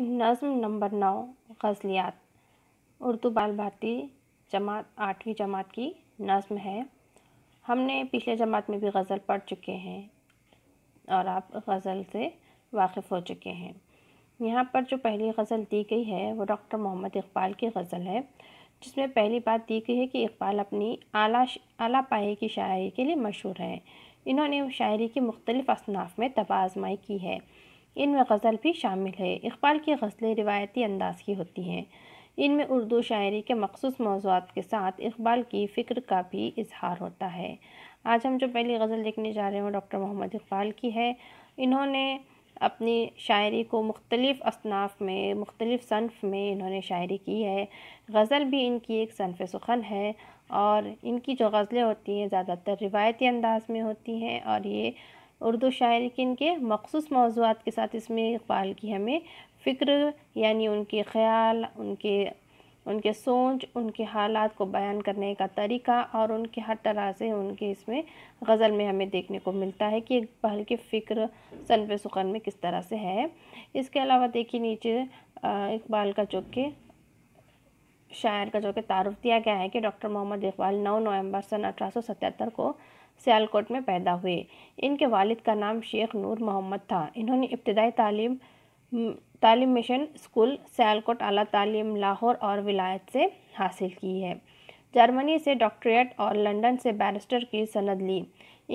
नज़म नंबर नौ गज़लियात उर्दू बाल भारती जमात आठवीं जमात की नज़म है हमने पिछले जमात में भी गज़ल पढ़ चुके हैं और आप गज़ल से वाकिफ़ हो चुके हैं यहाँ पर जो पहली गज़ल दी गई है वो डॉक्टर मोहम्मद इकबाल की गज़ल है जिसमें पहली बात दी गई है कि इकबाल अपनी आला आला पाए की शायरी के लिए मशहूर है इन्होंने शायरी की मुख्तलिफ़ असनाफ में तबाजमाई की है इनमें गज़ल भी शामिल है इकबाल की गज़लें रिवायती अंदाज की होती हैं इनमें उर्दू शायरी के मखसूस मौजूद के साथ इकबाल की फ़िक्र का भी इजहार होता है आज हम जो पहली गज़ल देखने जा रहे हैं डॉक्टर मोहम्मद इकबाल की है इन्होंने अपनी शायरी को मुख्तलिफ़ असनाफ में मुख्तलिफ़ सनफ़ में इन्होंने शायरी की है गज़ल भी इनकी एक सनफ़ सुखन है और इनकी जो गज़लें होती हैं ज़्यादातर रिवायती अंदाज में होती हैं और ये उर्दू शायर के इनके मखसूस मौजूद के साथ इसमें इकबाल की हमें फ़िक्र यानी उनके ख्याल उनके उनके सोच उनके हालात को बयान करने का तरीका और उनके हर तरह से उनके इसमें गज़ल में हमें देखने को मिलता है कि इकबाल के फ़िक्र सनफ सुखन में किस तरह से है इसके अलावा देखिए नीचे इकबाल का चौके शायर का जो कि तारुफ दिया गया है कि डॉक्टर मोहम्मद इकबाल 9 नवंबर सन अठारह को सियालकोट में पैदा हुए इनके वालिद का नाम शेख नूर मोहम्मद था इन्होंने इब्तदाई तालीम तालीम मिशन स्कूल सियालकोट अला तालीम लाहौर और विलायत से हासिल की है जर्मनी से डॉक्टरेट और लंदन से बैरिस्टर की सनद ली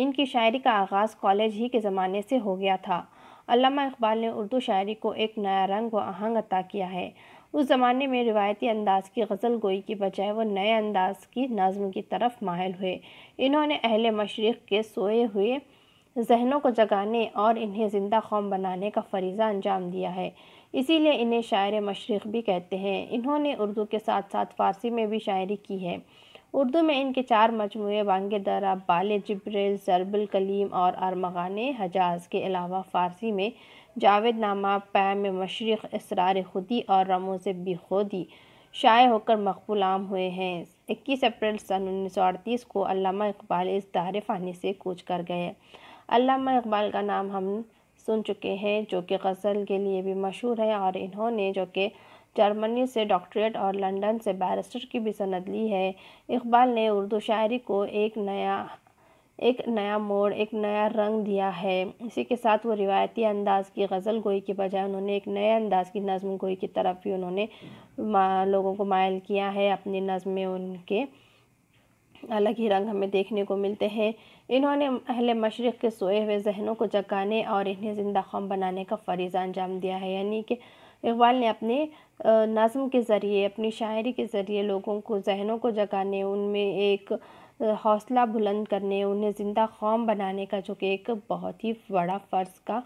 इनकी शायरी का आगाज़ कॉलेज ही के ज़माने से हो गया था अलामा इकबाल ने उर्दू शायरी को एक नया रंग व आहंग अता किया है उस ज़माने में रिवायती अंदाज की गज़ल गोई की बजाय वो नए अंदाज की नज़म की तरफ माहिल हुए इन्होंने अहल मशरक़ के सोए हुए जहनों को जगाने और इन्हें ज़िंदा कौम बनाने का फरीज़ा अंजाम दिया है इसीलिए इन्हें शायर मशरक़ भी कहते हैं इन्होंने उर्दू के साथ साथ फ़ारसी में भी शायरी की है उर्दू में इनके चार मजमू वांग दरा बाल जब्रेल जरबुल कलीम और अरमग़ान हजाज के अलावा फ़ारसी में जावेद नामा पैम मशरक़ इसरार खुदी और रमोज़ बिखोदी शाये होकर मकबूल आम हुए हैं इक्कीस अप्रैल सन उन्नीस सौ अड़तीस को अलामा इकबाल इस दार फ़ानी से कूच कर गए अलामा इकबाल का नाम हम सुन चुके हैं जो कि गज़ल के लिए भी मशहूर है और इन्होंने जो कि जर्मनी से डॉक्टरेट और लंदन से बैरिस्टर की भी सनद ली है इकबाल ने उर्दू शायरी को एक नया एक नया मोड़ एक नया रंग दिया है इसी के साथ वो रिवायती अंदाज की गज़ल गोई के बजाय उन्होंने एक नए अंदाज की नज़म गोई की तरफ भी उन्होंने लोगों को मायल किया है अपनी नज़म में उनके अलग ही रंग हमें देखने को मिलते हैं इन्होंने अहल मशरक़ के सोए हुए जहनों को जगाने और इन्हें ज़िंदा कौम बनाने का फरीज़ा अंजाम दिया है यानी कि इकबाल ने अपने नज़म के ज़रिए अपनी शायरी के ज़रिए लोगों को जहनों को जगाने उनमें एक हौसला बुलंद करने उन्हें ज़िंदा कौम बनाने का जो कि एक बहुत ही बड़ा फ़र्ज़ का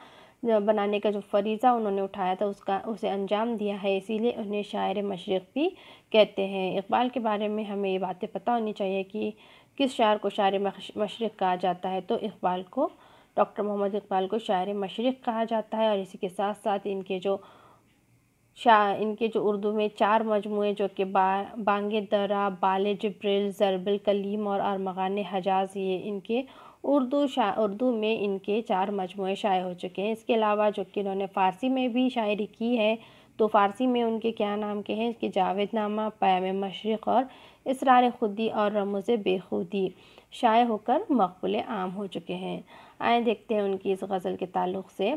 बनाने का जो फरीज़ा उन्होंने उठाया था उसका उसे अंजाम दिया है इसीलिए उन्हें शायर मशरक़ भी कहते हैं इकबाल के बारे में हमें ये बातें पता होनी चाहिए कि किस शायर को शायर मशरक़ कहा जाता है तो इकबाल को डॉक्टर मोहम्मद इकबाल को शायर मशरक़ कहा जाता है और इसी के साथ साथ इनके जो शाह इनके जो उर्दू में चार मजमू जो कि बा बांगे दरा बाल जब्रिल जरबल कलीम और अरमगान हजाज ये इनके उर्दू शा उर्दू में इनके चार मजमू शाये हो चुके हैं इसके अलावा जो कि इन्होंने फ़ारसी में भी शायरी की है तो फ़ारसी में उनके क्या नाम के हैं कि जावेद नामा पैम मशरक़ और इसरार खुदी और रमोज़ बेखुदी शाये होकर मकबूल आम हो चुके हैं आए देखते हैं उनकी इस गज़ल के ताल्लुक़ से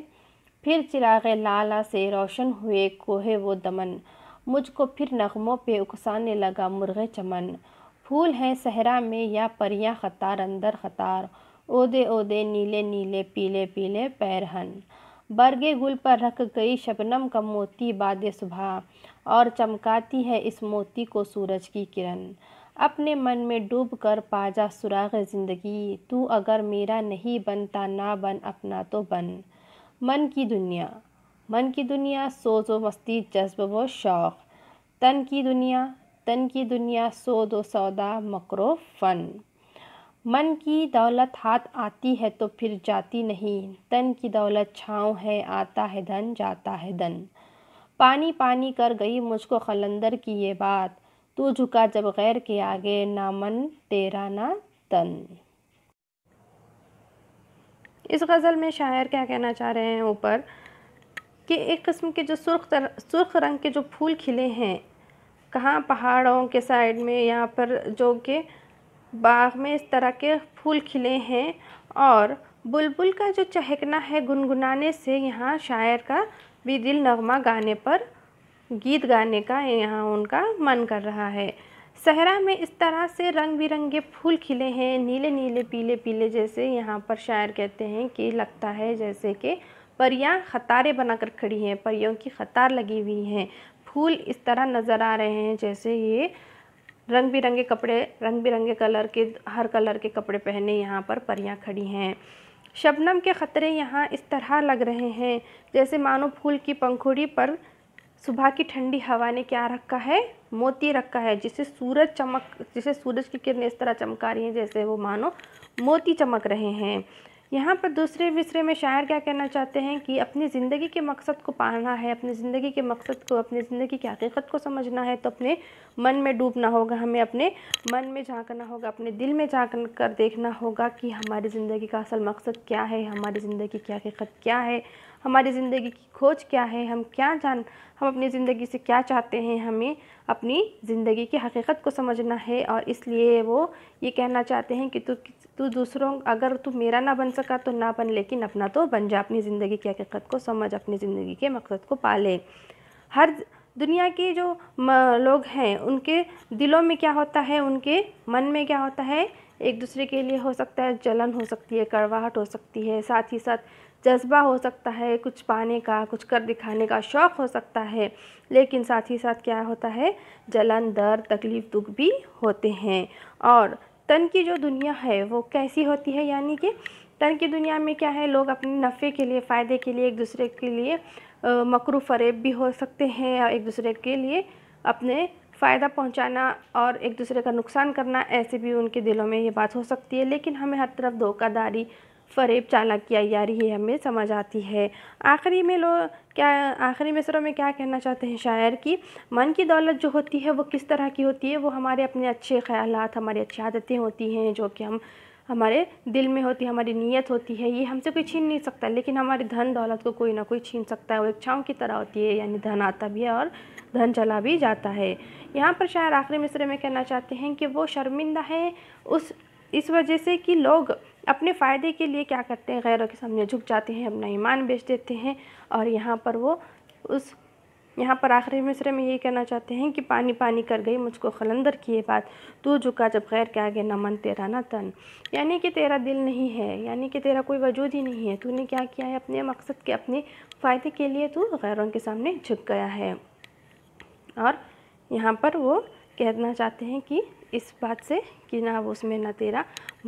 फिर चिराग लाला से रोशन हुए कोहे वो दमन मुझको फिर नगमों पे उकसाने लगा मुर्गे चमन फूल हैं सहरा में या परियां खतार अंदर खतार ओदे ओदे नीले नीले पीले पीले पैरहन बरगे गुल पर रख गई शबनम का मोती बाद सुबह और चमकाती है इस मोती को सूरज की किरण अपने मन में डूब कर पाजा सुराग ज़िंदगी तू अगर मेरा नहीं बनता ना बन अपना तो बन मन की दुनिया मन की दुनिया सोज व मस्ती जज्ब व शौक़ तन की दुनिया तन की दुनिया सोद व सौदा मकरो फ़न मन की दौलत हाथ आती है तो फिर जाती नहीं तन की दौलत छाँव है आता है धन जाता है धन पानी पानी कर गई मुझको खलंदर की ये बात तू झुका जब गैर के आगे ना मन तेरा ना तन इस गज़ल में शायर क्या कहना चाह रहे हैं ऊपर कि एक किस्म के जो सुर्ख तर, सुर्ख रंग के जो फूल खिले हैं कहाँ पहाड़ों के साइड में यहाँ पर जो कि बाग में इस तरह के फूल खिले हैं और बुलबुल का जो चहकना है गुनगुनाने से यहाँ शायर का भी दिल नगमा गाने पर गीत गाने का यहाँ उनका मन कर रहा है सहरा में इस तरह से रंग बिरंगे फूल खिले हैं नीले नीले पीले पीले जैसे यहाँ पर शायर कहते हैं कि लगता है जैसे कि परियाँ खतारे बनाकर खड़ी हैं परियों की खतार लगी हुई हैं फूल इस तरह नज़र आ रहे हैं जैसे ये रंग बिरंगे कपड़े रंग बिरंगे कलर के हर कलर के कपड़े पहने यहाँ पर परियाँ खड़ी हैं शबनम के ख़तरे यहाँ इस तरह लग रहे हैं जैसे मानो फूल की पंखुड़ी पर सुबह की ठंडी हवा ने क्या रखा है मोती रखा है जिसे सूरज चमक जिसे सूरज की किरणें इस तरह चमका रही हैं जैसे वो मानो मोती चमक रहे हैं यहाँ पर दूसरे मिसरे में शायर क्या कहना चाहते हैं कि अपनी ज़िंदगी के मकसद को पाना है अपनी ज़िंदगी के मकसद को अपनी ज़िंदगी की हकीकत को समझना है तो अपने मन में डूबना होगा हमें अपने मन में झांकना होगा अपने दिल में झांक कर देखना होगा कि हमारी ज़िंदगी का असल मकसद क्या है हमारी ज़िंदगी की हकीकत क्या है हमारी ज़िंदगी की खोज क्या है हम क्या जान हम अपनी ज़िंदगी से क्या चाहते हैं हमें अपनी ज़िंदगी की हकीकत को समझना है और इसलिए वो ये कहना चाहते हैं कि तो तो दूसरों अगर तू मेरा ना बन सका तो ना बन लेकिन अपना तो बन जा अपनी ज़िंदगी की हकीकत को समझ अपनी ज़िंदगी के मकसद को पाले हर दुनिया के जो लोग हैं उनके दिलों में क्या होता है उनके मन में क्या होता है एक दूसरे के लिए हो सकता है जलन हो सकती है कड़वाहट हो सकती है साथ ही साथ जज्बा हो सकता है कुछ पाने का कुछ कर दिखाने का शौक़ हो सकता है लेकिन साथ ही साथ क्या होता है जलन दर्द तकलीफ़ दुख भी होते हैं और तन की जो दुनिया है वो कैसी होती है यानी कि तन की दुनिया में क्या है लोग अपने नफ़े के लिए फ़ायदे के लिए एक दूसरे के लिए मकरू फरेब भी हो सकते हैं एक दूसरे के लिए अपने फ़ायदा पहुंचाना और एक दूसरे का नुकसान करना ऐसे भी उनके दिलों में ये बात हो सकती है लेकिन हमें हर तरफ धोखाधारी फरेब चालाक की अयारी ही हमें समझ आती है आखिरी में लोग क्या आखिरी मिसरों में क्या कहना चाहते हैं शायर की मन की दौलत जो होती है वो किस तरह की होती है वो हमारे अपने अच्छे ख्याल हमारी अच्छी आदतें होती हैं जो कि हम हमारे दिल में होती है हमारी नीयत होती है ये हमसे कोई छीन नहीं सकता लेकिन हमारी धन दौलत को कोई ना कोई छीन सकता है वो इच्छाओं की तरह होती है यानी धन आता भी है और धन चला भी जाता है यहाँ पर शायर आखिरी मिसरे में कहना चाहते हैं कि वो शर्मिंदा है उस इस वजह से कि लोग अपने फ़ायदे के लिए क्या करते हैं गैरों के सामने झुक जाते हैं अपना ईमान बेच देते हैं और यहाँ पर वो उस यहाँ पर आखिरी मिसरे में यही कहना चाहते हैं कि पानी पानी कर गई मुझको खलंदर किए बात तू झुका जब खैर के आगे न मन तेरा न तन यानी कि तेरा दिल नहीं है यानी कि तेरा कोई वजूद ही नहीं है तूने क्या किया है अपने मकसद के अपने फ़ायदे के लिए तू गैरों के सामने झुक गया है और यहाँ पर वो कहना चाहते हैं कि इस बात से कि ना उसमें ना तेरा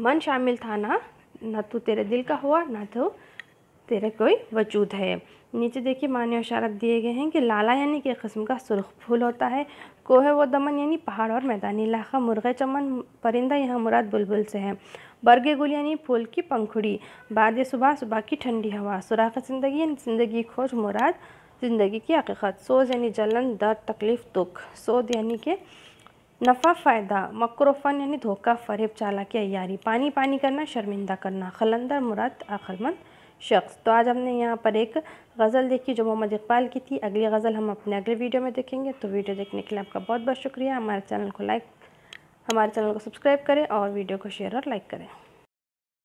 मन शामिल था ना ना तो तेरे दिल का हुआ ना तो तेरे कोई वजूद है नीचे देखिए मान्य इशारत दिए गए हैं कि लाला यानी कि किस्म का सुर्ख फूल होता है कोहे व दमन यानी पहाड़ और मैदानी इलाका मुर्गे चमन परिंदा यहाँ मुराद बुलबुल से है बरगे गुल यानी फूल की पंखुड़ी बाद सुबह सुबह की ठंडी हवा सुराख ज़िंदगी यानी ज़िंदगी खोज मुराद ज़िंदगी की हकीकत सोज यानी जलन दर्द तकलीफ़ दुख सोद यानी कि नफ़ा फ़ायदा मकरूफन यानी धोखा फरेब चालाकी अयारी पानी पानी करना शर्मिंदा करना खलंदर मुराद अक्लमंद शख्स तो आज हमने यहाँ पर एक गज़ल देखी जो मोहम्मद इकबाल की थी अगली गज़ल हम अपने अगले वीडियो में देखेंगे तो वीडियो देखने के लिए आपका बहुत बहुत शुक्रिया हमारे चैनल को लाइक हमारे चैनल को सब्सक्राइब करें और वीडियो को शेयर और लाइक करें